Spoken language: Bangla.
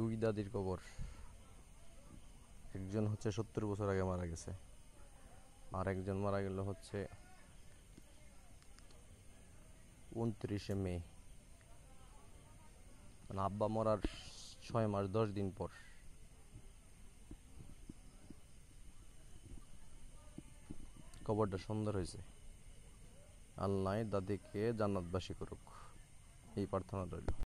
দুই দাদির কবর একজন হচ্ছে সত্তর বছর আগে মারা গেছে আর একজন মারা গেল হচ্ছে উনত্রিশে মে মানে আব্বা মরার ছয় মাস দশ দিন পর কবরটা সুন্দর হয়েছে আল্লাহ দাদিকে জান্নাতবাসী করুক এই প্রার্থনা রইল